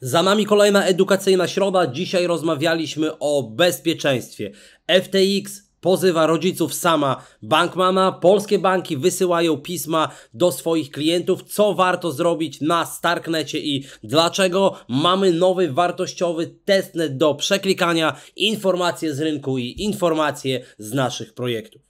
Za nami kolejna edukacyjna środa. Dzisiaj rozmawialiśmy o bezpieczeństwie. FTX pozywa rodziców sama Bankmana. Polskie banki wysyłają pisma do swoich klientów, co warto zrobić na Starknecie i dlaczego. Mamy nowy wartościowy testnet do przeklikania, informacje z rynku i informacje z naszych projektów.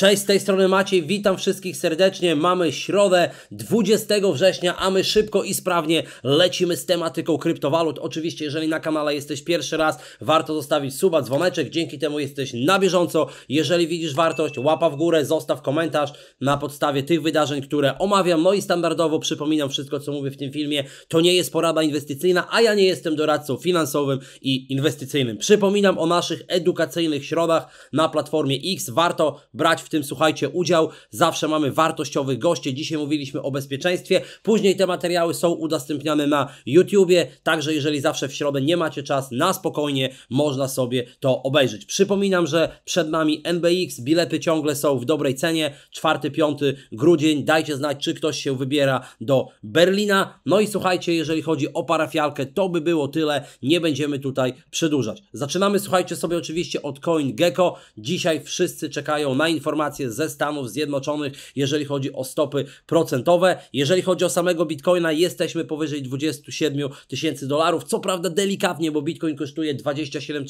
Cześć, z tej strony Maciej, witam wszystkich serdecznie. Mamy środę 20 września, a my szybko i sprawnie lecimy z tematyką kryptowalut. Oczywiście, jeżeli na kanale jesteś pierwszy raz, warto zostawić suba, dzwoneczek, dzięki temu jesteś na bieżąco. Jeżeli widzisz wartość, łapa w górę, zostaw komentarz na podstawie tych wydarzeń, które omawiam. No i standardowo przypominam wszystko, co mówię w tym filmie. To nie jest porada inwestycyjna, a ja nie jestem doradcą finansowym i inwestycyjnym. Przypominam o naszych edukacyjnych środach na platformie X. Warto brać w tym słuchajcie udział. Zawsze mamy wartościowych gości. Dzisiaj mówiliśmy o bezpieczeństwie. Później te materiały są udostępniane na YouTubie, także jeżeli zawsze w środę nie macie czas, na spokojnie można sobie to obejrzeć. Przypominam, że przed nami NBX, bilety ciągle są w dobrej cenie. 4-5 grudzień, dajcie znać, czy ktoś się wybiera do Berlina. No i słuchajcie, jeżeli chodzi o parafialkę, to by było tyle. Nie będziemy tutaj przedłużać. Zaczynamy, słuchajcie, sobie oczywiście od CoinGecko. Dzisiaj wszyscy czekają na informacje informacje ze Stanów Zjednoczonych, jeżeli chodzi o stopy procentowe. Jeżeli chodzi o samego Bitcoina, jesteśmy powyżej 27 tysięcy dolarów. Co prawda delikatnie, bo Bitcoin kosztuje 27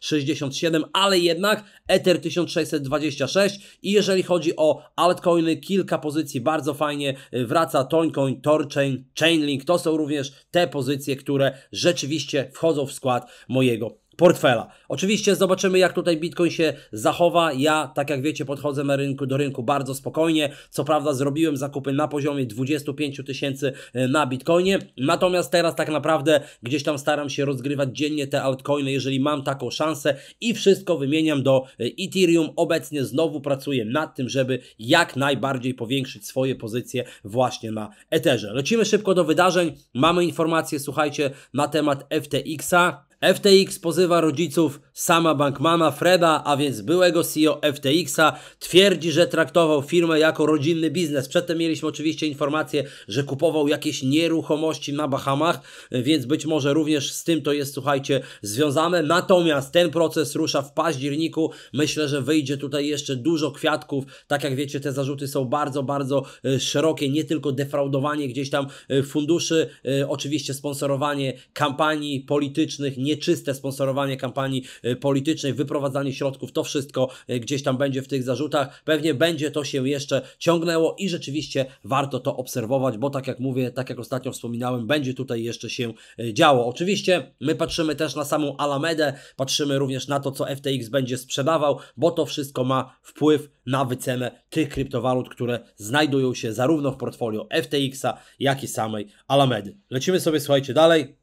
067, ale jednak Ether 1626 i jeżeli chodzi o altcoiny, kilka pozycji bardzo fajnie y, wraca Toncoin, Torchain, Chainlink. To są również te pozycje, które rzeczywiście wchodzą w skład mojego portfela. Oczywiście zobaczymy, jak tutaj Bitcoin się zachowa. Ja, tak jak wiecie, podchodzę na rynku, do rynku bardzo spokojnie. Co prawda zrobiłem zakupy na poziomie 25 tysięcy e, na Bitcoinie, natomiast teraz tak naprawdę gdzieś tam staram się rozgrywać dziennie te altcoiny, jeżeli mam taką szansę i wszystko wymieniam do e, Ethereum. Obecnie znowu pracuję nad tym, żeby jak najbardziej powiększyć swoje pozycje właśnie na Etherze. Lecimy szybko do wydarzeń. Mamy informacje, słuchajcie, na temat FTX-a. FTX pozywa rodziców sama Bankmana Freda, a więc byłego CEO FTX-a, twierdzi, że traktował firmę jako rodzinny biznes. Przedtem mieliśmy oczywiście informację, że kupował jakieś nieruchomości na Bahamach, więc być może również z tym to jest, słuchajcie, związane. Natomiast ten proces rusza w październiku. Myślę, że wyjdzie tutaj jeszcze dużo kwiatków. Tak jak wiecie, te zarzuty są bardzo, bardzo e, szerokie. Nie tylko defraudowanie gdzieś tam e, funduszy, e, oczywiście sponsorowanie kampanii politycznych, nie nieczyste sponsorowanie kampanii y, politycznej, wyprowadzanie środków, to wszystko y, gdzieś tam będzie w tych zarzutach. Pewnie będzie to się jeszcze ciągnęło i rzeczywiście warto to obserwować, bo tak jak mówię, tak jak ostatnio wspominałem, będzie tutaj jeszcze się y, działo. Oczywiście my patrzymy też na samą Alamedę, patrzymy również na to, co FTX będzie sprzedawał, bo to wszystko ma wpływ na wycenę tych kryptowalut, które znajdują się zarówno w portfolio FTX-a, jak i samej Alamedy. Lecimy sobie, słuchajcie, dalej.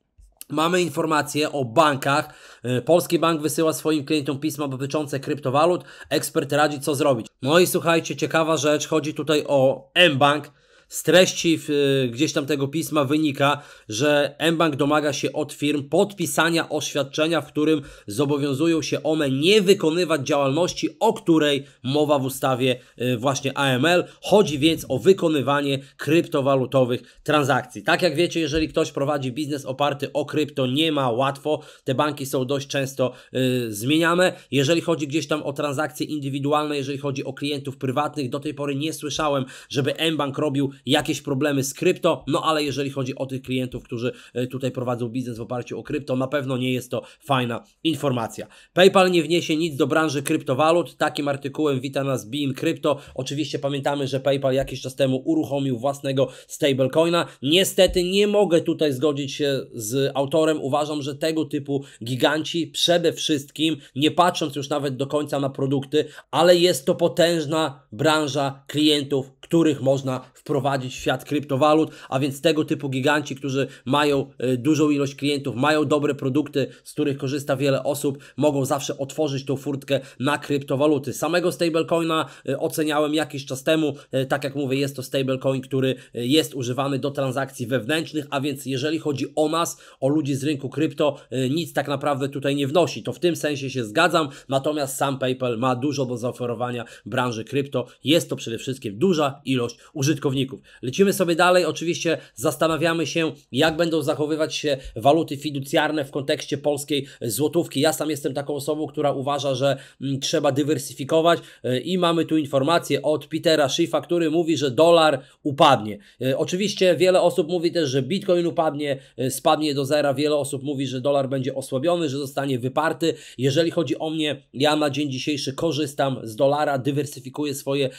Mamy informacje o bankach. E, Polski bank wysyła swoim klientom pisma dotyczące kryptowalut. Ekspert radzi, co zrobić. No i słuchajcie, ciekawa rzecz, chodzi tutaj o M-Bank. Z treści y, gdzieś tam tego pisma wynika, że mBank domaga się od firm podpisania oświadczenia, w którym zobowiązują się one nie wykonywać działalności, o której mowa w ustawie y, właśnie AML. Chodzi więc o wykonywanie kryptowalutowych transakcji. Tak jak wiecie, jeżeli ktoś prowadzi biznes oparty o krypto, nie ma łatwo. Te banki są dość często y, zmieniane. Jeżeli chodzi gdzieś tam o transakcje indywidualne, jeżeli chodzi o klientów prywatnych, do tej pory nie słyszałem, żeby mBank robił jakieś problemy z krypto, no ale jeżeli chodzi o tych klientów, którzy e, tutaj prowadzą biznes w oparciu o krypto, na pewno nie jest to fajna informacja. PayPal nie wniesie nic do branży kryptowalut. Takim artykułem wita nas Beam Crypto. Oczywiście pamiętamy, że PayPal jakiś czas temu uruchomił własnego stablecoina. Niestety nie mogę tutaj zgodzić się z autorem. Uważam, że tego typu giganci przede wszystkim, nie patrząc już nawet do końca na produkty, ale jest to potężna branża klientów, których można wprowadzić w świat kryptowalut, a więc tego typu giganci, którzy mają e, dużą ilość klientów, mają dobre produkty, z których korzysta wiele osób, mogą zawsze otworzyć tą furtkę na kryptowaluty. Samego stablecoina e, oceniałem jakiś czas temu, e, tak jak mówię, jest to stablecoin, który jest używany do transakcji wewnętrznych, a więc jeżeli chodzi o nas, o ludzi z rynku krypto, nic tak naprawdę tutaj nie wnosi. To w tym sensie się zgadzam, natomiast sam PayPal ma dużo do zaoferowania branży krypto. Jest to przede wszystkim duża ilość użytkowników klientów. Lecimy sobie dalej, oczywiście zastanawiamy się, jak będą zachowywać się waluty fiducjarne w kontekście polskiej złotówki. Ja sam jestem taką osobą, która uważa, że mm, trzeba dywersyfikować e, i mamy tu informację od Petera Schiffa, który mówi, że dolar upadnie. E, oczywiście wiele osób mówi też, że bitcoin upadnie, e, spadnie do zera. Wiele osób mówi, że dolar będzie osłabiony, że zostanie wyparty. Jeżeli chodzi o mnie, ja na dzień dzisiejszy korzystam z dolara, dywersyfikuję swoje,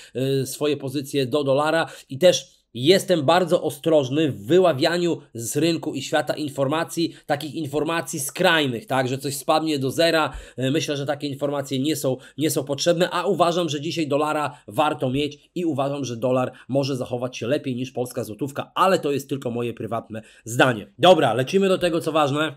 swoje pozycje do dolara i też Jestem bardzo ostrożny w wyławianiu z rynku i świata informacji, takich informacji skrajnych, tak, że coś spadnie do zera. E, myślę, że takie informacje nie są, nie są potrzebne, a uważam, że dzisiaj dolara warto mieć i uważam, że dolar może zachować się lepiej niż polska złotówka, ale to jest tylko moje prywatne zdanie. Dobra, lecimy do tego, co ważne.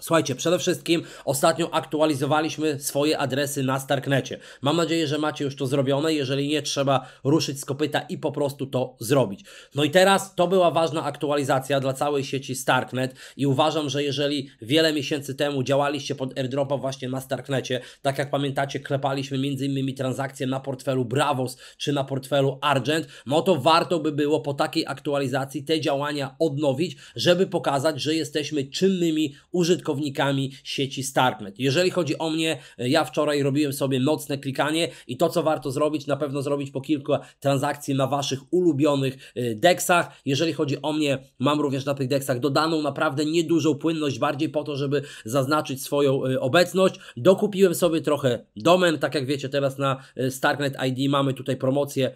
Słuchajcie, przede wszystkim ostatnio aktualizowaliśmy swoje adresy na Starknecie. Mam nadzieję, że macie już to zrobione. Jeżeli nie, trzeba ruszyć z kopyta i po prostu to zrobić. No i teraz to była ważna aktualizacja dla całej sieci Starknet i uważam, że jeżeli wiele miesięcy temu działaliście pod airdropa właśnie na Starknecie, tak jak pamiętacie, klepaliśmy m.in. transakcje na portfelu Bravos czy na portfelu Argent, no to warto by było po takiej aktualizacji te działania odnowić, żeby pokazać, że jesteśmy czynnymi użytkownikami użytkownikami sieci Starknet. Jeżeli chodzi o mnie, e, ja wczoraj robiłem sobie mocne klikanie i to, co warto zrobić, na pewno zrobić po kilku transakcji na Waszych ulubionych e, deksach. Jeżeli chodzi o mnie, mam również na tych deksach dodaną naprawdę niedużą płynność, bardziej po to, żeby zaznaczyć swoją e, obecność. Dokupiłem sobie trochę domen, tak jak wiecie, teraz na Starknet ID mamy tutaj promocję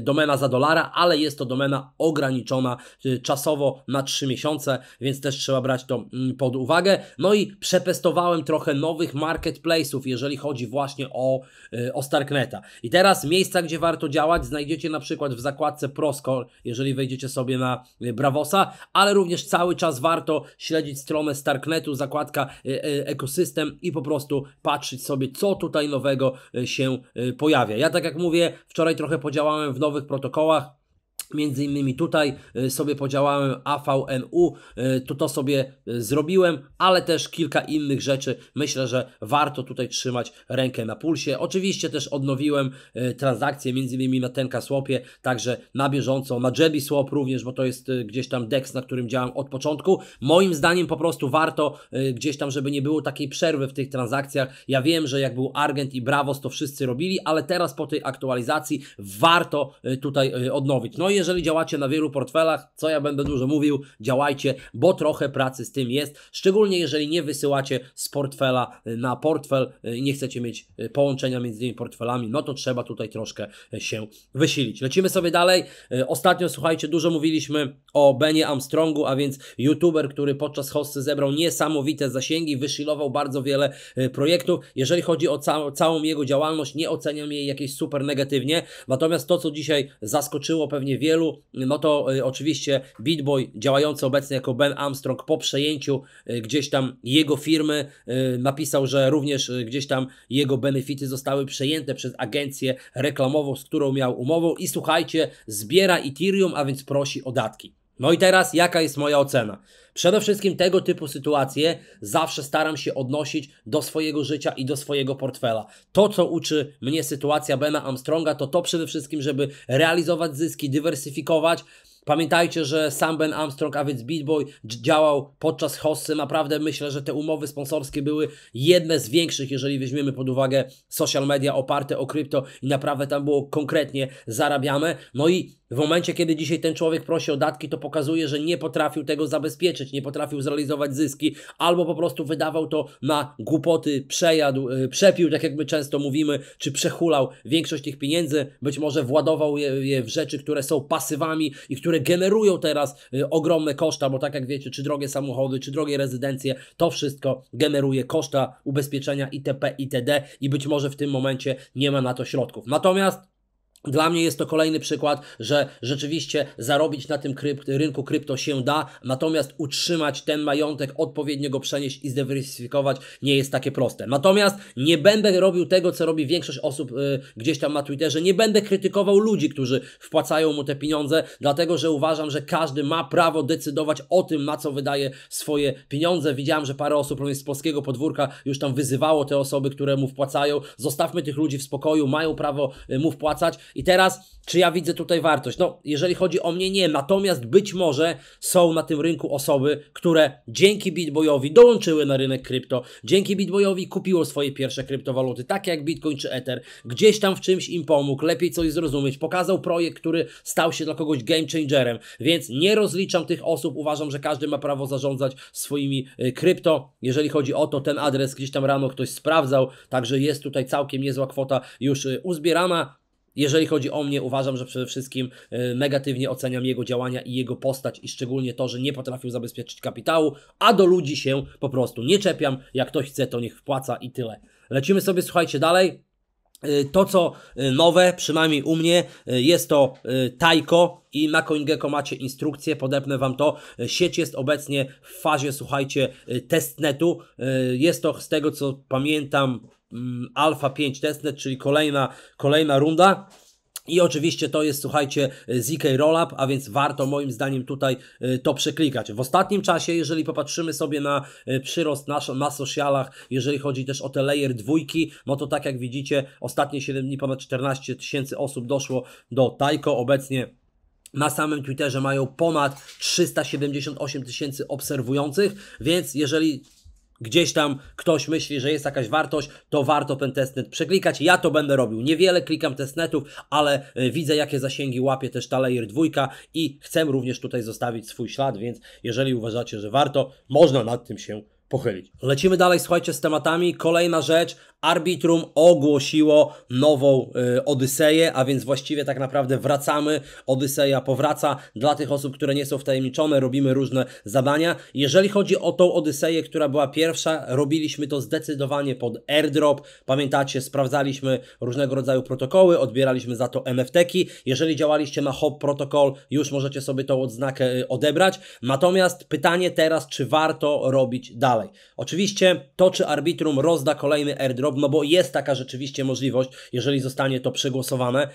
domena za dolara, ale jest to domena ograniczona czasowo na 3 miesiące, więc też trzeba brać to mm, pod uwagę. No i przepestowałem trochę nowych marketplace'ów, jeżeli chodzi właśnie o, y, o Starkneta. I teraz miejsca, gdzie warto działać, znajdziecie na przykład w zakładce Proscore, jeżeli wejdziecie sobie na y, Bravosa, ale również cały czas warto śledzić stronę Starknetu, zakładka y, ekosystem i po prostu patrzeć sobie, co tutaj nowego się pojawia. Ja tak jak mówię, wczoraj trochę podziałałem w nowych protokołach, Między innymi tutaj e, sobie podziałałem AVMU, e, to to sobie e, zrobiłem, ale też kilka innych rzeczy. Myślę, że warto tutaj trzymać rękę na pulsie. Oczywiście też odnowiłem transakcje między innymi na Tenka Swapie, także na bieżąco, na Jebi Swap również, bo to jest gdzieś tam DEX, na którym działam od początku. Moim zdaniem po prostu warto gdzieś tam, żeby nie było takiej przerwy w tych transakcjach. Ja wiem, że jak był Argent i Bravos, to wszyscy robili, ale teraz po tej aktualizacji warto tutaj odnowić. No i jeżeli działacie na wielu portfelach, co ja będę dużo mówił, działajcie, bo trochę pracy z tym jest, szczególnie jeżeli nie wysyłacie z portfela na portfel, i y, nie chcecie mieć y, połączenia między tymi portfelami, no to trzeba tutaj troszkę y, się wysilić. Lecimy sobie dalej. Ostatnio, słuchajcie, dużo mówiliśmy o Benie Armstrongu, a więc youtuber, który podczas hosty zebrał niesamowite zasięgi, wysilował bardzo wiele projektów. Jeżeli chodzi o ca całą jego działalność, nie oceniam jej jakiejś super negatywnie, natomiast to, co dzisiaj zaskoczyło pewnie wiele wielu, no to y, oczywiście Bitboy działający obecnie jako Ben Armstrong, po przejęciu y, gdzieś tam jego firmy, y, napisał, że również gdzieś tam jego benefity zostały przejęte przez agencję reklamową, z którą miał umowę i słuchajcie, zbiera Ethereum, a więc prosi o datki. No i teraz jaka jest moja ocena? Przede wszystkim tego typu sytuacje zawsze staram się odnosić do swojego życia i do swojego portfela. To, co uczy mnie sytuacja Bena Armstronga, to to przede wszystkim, żeby realizować zyski, dywersyfikować, Pamiętajcie, że sam Ben Armstrong, a więc Beatboy działał podczas hossy. Naprawdę myślę, że te umowy sponsorskie były jedne z większych, jeżeli weźmiemy pod uwagę social media oparte o krypto i naprawdę tam było konkretnie zarabiane. No i w momencie, kiedy dzisiaj ten człowiek prosi o datki, to pokazuje, że nie potrafił tego zabezpieczyć, nie potrafił zrealizować zyski, albo po prostu wydawał to na głupoty, przejadł, y, przepił, tak jak my często mówimy, czy przehulał większość tych pieniędzy, być może władował je, je w rzeczy, które są pasywami i które generują teraz y, ogromne koszta, bo tak jak wiecie, czy drogie samochody, czy drogie rezydencje, to wszystko generuje koszta ubezpieczenia itp. itd. i być może w tym momencie nie ma na to środków. Natomiast dla mnie jest to kolejny przykład, że rzeczywiście zarobić na tym krypt, rynku krypto się da, natomiast utrzymać ten majątek, odpowiednio go przenieść i zdywersyfikować nie jest takie proste. Natomiast nie będę robił tego, co robi większość osób y, gdzieś tam na Twitterze. Nie będę krytykował ludzi, którzy wpłacają mu te pieniądze, dlatego że uważam, że każdy ma prawo decydować o tym, na co wydaje swoje pieniądze. Widziałem, że parę osób również z polskiego podwórka już tam wyzywało te osoby, które mu wpłacają. Zostawmy tych ludzi w spokoju, mają prawo y, mu wpłacać. I teraz, czy ja widzę tutaj wartość? No, jeżeli chodzi o mnie, nie. Natomiast być może są na tym rynku osoby, które dzięki BitBoyowi dołączyły na rynek krypto, dzięki BitBoyowi kupiło swoje pierwsze kryptowaluty, takie jak Bitcoin czy Ether. Gdzieś tam w czymś im pomógł, lepiej coś zrozumieć, pokazał projekt, który stał się dla kogoś game changerem. Więc nie rozliczam tych osób. Uważam, że każdy ma prawo zarządzać swoimi y, krypto. Jeżeli chodzi o to, ten adres gdzieś tam rano ktoś sprawdzał, także jest tutaj całkiem niezła kwota już y, uzbierana. Jeżeli chodzi o mnie, uważam, że przede wszystkim e, negatywnie oceniam jego działania i jego postać, i szczególnie to, że nie potrafił zabezpieczyć kapitału, a do ludzi się po prostu nie czepiam. Jak ktoś chce, to niech wpłaca i tyle. Lecimy sobie, słuchajcie, dalej. E, to, co e, nowe, przynajmniej u mnie, jest to Taiko i na CoinGecko macie instrukcję, podepnę Wam to. Sieć jest obecnie w fazie, słuchajcie, testnetu. Jest to, z tego co pamiętam, Mm, Alpha 5 Testnet, czyli kolejna, kolejna runda. I oczywiście to jest, słuchajcie, ZK Rollup, a więc warto moim zdaniem tutaj y, to przeklikać. W ostatnim czasie, jeżeli popatrzymy sobie na y, przyrost na, na socialach, jeżeli chodzi też o te layer dwójki, no to tak jak widzicie, ostatnie 7 dni ponad 14 tysięcy osób doszło do Taiko, obecnie na samym Twitterze mają ponad 378 tysięcy obserwujących, więc jeżeli gdzieś tam ktoś myśli, że jest jakaś wartość, to warto ten testnet przeklikać. Ja to będę robił. Niewiele klikam testnetów, ale y, widzę, jakie zasięgi łapie też ta layer 2 i chcę również tutaj zostawić swój ślad, więc jeżeli uważacie, że warto, można nad tym się pochylić. Lecimy dalej, słuchajcie, z tematami. Kolejna rzecz, arbitrum ogłosiło nową y, Odyseję, a więc właściwie tak naprawdę wracamy, Odyseja powraca. Dla tych osób, które nie są wtajemniczone, robimy różne zadania. Jeżeli chodzi o tą Odyseję, która była pierwsza, robiliśmy to zdecydowanie pod airdrop. Pamiętacie, sprawdzaliśmy różnego rodzaju protokoły, odbieraliśmy za to MFT-ki. Jeżeli działaliście na Hop Protocol, już możecie sobie tą odznakę y, odebrać. Natomiast pytanie teraz, czy warto robić dalej? Oczywiście to, czy arbitrum rozda kolejny airdrop, no bo jest taka rzeczywiście możliwość, jeżeli zostanie to przegłosowane.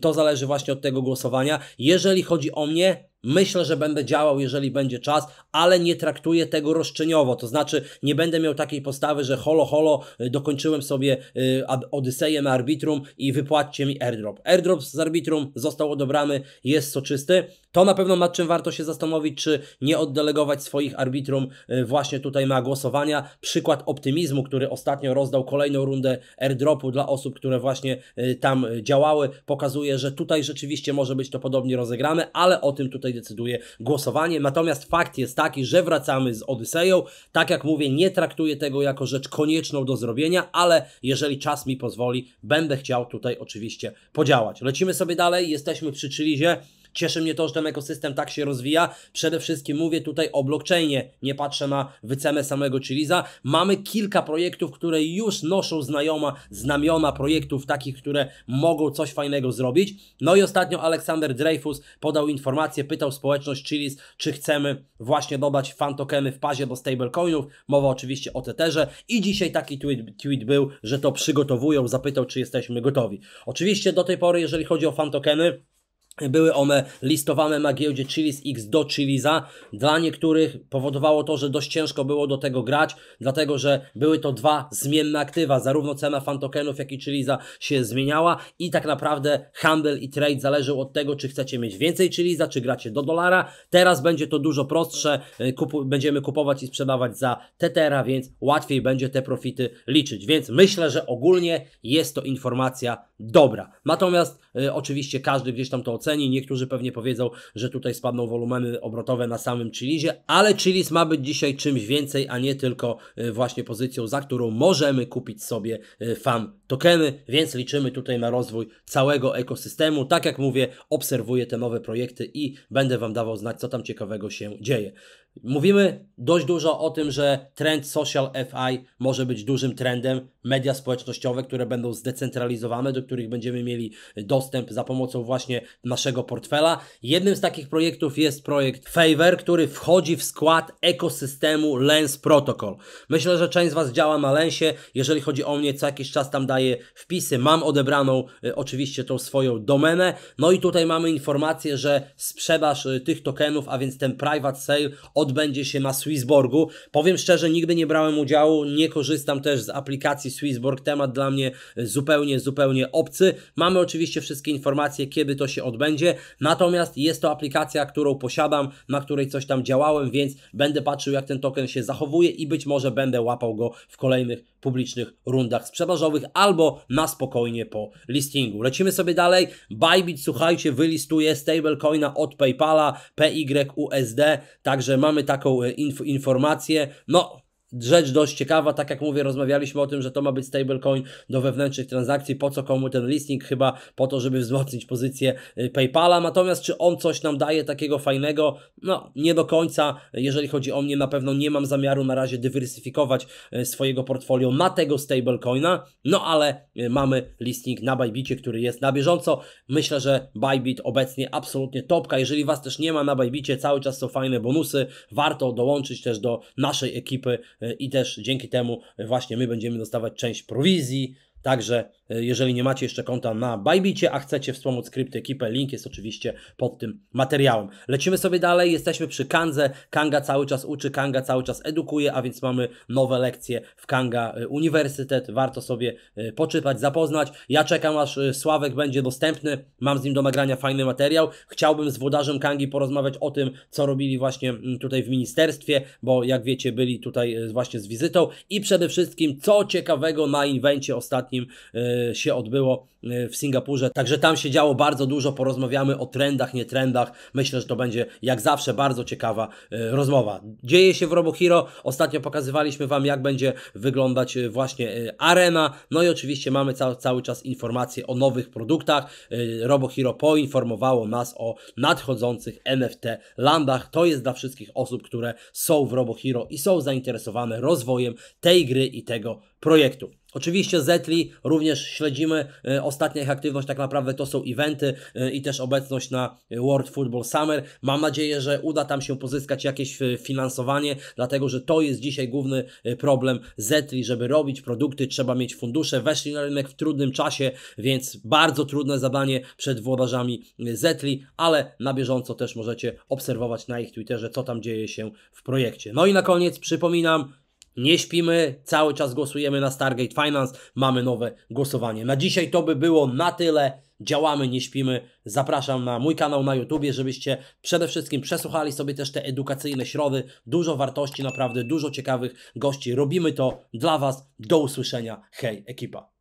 To zależy właśnie od tego głosowania. Jeżeli chodzi o mnie, Myślę, że będę działał, jeżeli będzie czas, ale nie traktuję tego roszczeniowo. To znaczy, nie będę miał takiej postawy, że holo, holo, y, dokończyłem sobie y, Odyseję na Arbitrum i wypłaćcie mi airdrop. Airdrop z Arbitrum został odebrany, jest soczysty. To na pewno nad czym warto się zastanowić, czy nie oddelegować swoich arbitrum y, właśnie tutaj na głosowania. Przykład optymizmu, który ostatnio rozdał kolejną rundę airdropu dla osób, które właśnie y, tam działały, pokazuje, że tutaj rzeczywiście może być to podobnie rozegrane, ale o tym tutaj decyduje głosowanie. Natomiast fakt jest taki, że wracamy z Odyseją. Tak jak mówię, nie traktuję tego jako rzecz konieczną do zrobienia, ale jeżeli czas mi pozwoli, będę chciał tutaj oczywiście podziałać. Lecimy sobie dalej, jesteśmy przy Chilizie. Cieszy mnie to, że ten ekosystem tak się rozwija. Przede wszystkim mówię tutaj o blockchainie, nie patrzę na wycenę samego Chiliza. Mamy kilka projektów, które już noszą znajoma, znamiona projektów takich, które mogą coś fajnego zrobić. No i ostatnio Aleksander Dreyfus podał informację, pytał społeczność Chiliz, czy chcemy właśnie dodać fan tokeny w pazie do stablecoinów. Mowa oczywiście o Tetherze i dzisiaj taki tweet, tweet był, że to przygotowują, zapytał, czy jesteśmy gotowi. Oczywiście do tej pory, jeżeli chodzi o fan tokeny, były one listowane na giełdzie Chilis X do Chili'sa. Dla niektórych powodowało to, że dość ciężko było do tego grać, dlatego że były to dwa zmienne aktywa. Zarówno cena fantokenów, jak i Chili'sa się zmieniała i tak naprawdę handel i trade zależał od tego, czy chcecie mieć więcej Chili'sa, czy gracie do dolara. Teraz będzie to dużo prostsze. Y, kupu będziemy kupować i sprzedawać za Tetera, więc łatwiej będzie te profity liczyć. Więc myślę, że ogólnie jest to informacja dobra. Natomiast y, oczywiście każdy gdzieś tam to ocenia oceni. Niektórzy pewnie powiedzą, że tutaj spadną wolumeny obrotowe na samym Chilizie, ale Chiliz ma być dzisiaj czymś więcej, a nie tylko y, właśnie pozycją, za którą możemy kupić sobie y, fan tokeny, więc liczymy tutaj na rozwój całego ekosystemu. Tak jak mówię, obserwuję te nowe projekty i będę Wam dawał znać, co tam ciekawego się dzieje. Mówimy dość dużo o tym, że trend social FI może być dużym trendem. Media społecznościowe, które będą zdecentralizowane, do których będziemy mieli dostęp za pomocą właśnie naszego portfela. Jednym z takich projektów jest projekt Favor, który wchodzi w skład ekosystemu Lens Protocol. Myślę, że część z Was działa na Lensie. Jeżeli chodzi o mnie, co jakiś czas tam daje dostaję wpisy, mam odebraną y, oczywiście tą swoją domenę. No i tutaj mamy informację, że sprzedaż y, tych tokenów, a więc ten private sale odbędzie się na Swissborgu. Powiem szczerze, nigdy nie brałem udziału, nie korzystam też z aplikacji Swissborg, temat dla mnie y, zupełnie, zupełnie obcy. Mamy oczywiście wszystkie informacje, kiedy to się odbędzie, natomiast jest to aplikacja, którą posiadam, na której coś tam działałem, więc będę patrzył, jak ten token się zachowuje i być może będę łapał go w kolejnych publicznych rundach sprzedażowych albo na spokojnie po listingu. Lecimy sobie dalej. Bybit, słuchajcie, wylistuje stablecoina od PayPala PYUSD, także mamy taką e, inf informację. No, rzecz dość ciekawa, tak jak mówię, rozmawialiśmy o tym, że to ma być stablecoin do wewnętrznych transakcji, po co komu ten listing, chyba po to, żeby wzmocnić pozycję y, PayPala, natomiast czy on coś nam daje takiego fajnego? No, nie do końca, jeżeli chodzi o mnie, na pewno nie mam zamiaru na razie dywersyfikować y, swojego portfolio na tego stablecoina, no ale y, mamy listing na Bybicie, który jest na bieżąco. Myślę, że Bybit obecnie absolutnie topka, jeżeli Was też nie ma na Bybicie, cały czas są fajne bonusy, warto dołączyć też do naszej ekipy i też dzięki temu właśnie my będziemy dostawać część prowizji, Także e, jeżeli nie macie jeszcze konta na Bajbicie, a chcecie wspomóc ekipę, link jest oczywiście pod tym materiałem. Lecimy sobie dalej, jesteśmy przy Kandze. Kanga cały czas uczy, Kanga cały czas edukuje, a więc mamy nowe lekcje w Kanga e, Uniwersytet. Warto sobie e, poczytać, zapoznać. Ja czekam aż Sławek będzie dostępny. Mam z nim do nagrania fajny materiał. Chciałbym z Wodarzem Kangi porozmawiać o tym, co robili właśnie mm, tutaj w ministerstwie, bo jak wiecie, byli tutaj właśnie z wizytą i przede wszystkim co ciekawego na inwencie ostatnio ostatnim e, się odbyło e, w Singapurze. Także tam się działo bardzo dużo, porozmawiamy o trendach, nie trendach. Myślę, że to będzie jak zawsze bardzo ciekawa e, rozmowa. Dzieje się w RoboHero, ostatnio pokazywaliśmy Wam jak będzie wyglądać właśnie arena, no i oczywiście mamy cały, cały czas informacje o nowych produktach. RoboHero poinformowało nas o nadchodzących NFT landach. To jest dla wszystkich osób, które są w RoboHero i są zainteresowane rozwojem tej gry i tego projektu. Oczywiście Zetli również śledzimy. E, ostatnia ich aktywność tak naprawdę to są eventy e, i też obecność na World Football Summer. Mam nadzieję, że uda tam się pozyskać jakieś e, finansowanie, dlatego że to jest dzisiaj główny problem Zetli. Żeby robić produkty, trzeba mieć fundusze. Weszli na rynek w trudnym czasie, więc bardzo trudne zadanie przed włodarzami Zetli, ale na bieżąco też możecie obserwować na ich Twitterze, co tam dzieje się w projekcie. No i na koniec przypominam, nie śpimy, cały czas głosujemy na Stargate Finance, mamy nowe głosowanie. Na dzisiaj to by było na tyle. Działamy, nie śpimy. Zapraszam na mój kanał na YouTubie, żebyście przede wszystkim przesłuchali sobie też te edukacyjne środy. Dużo wartości, naprawdę dużo ciekawych gości. Robimy to dla Was. Do usłyszenia. Hej, ekipa.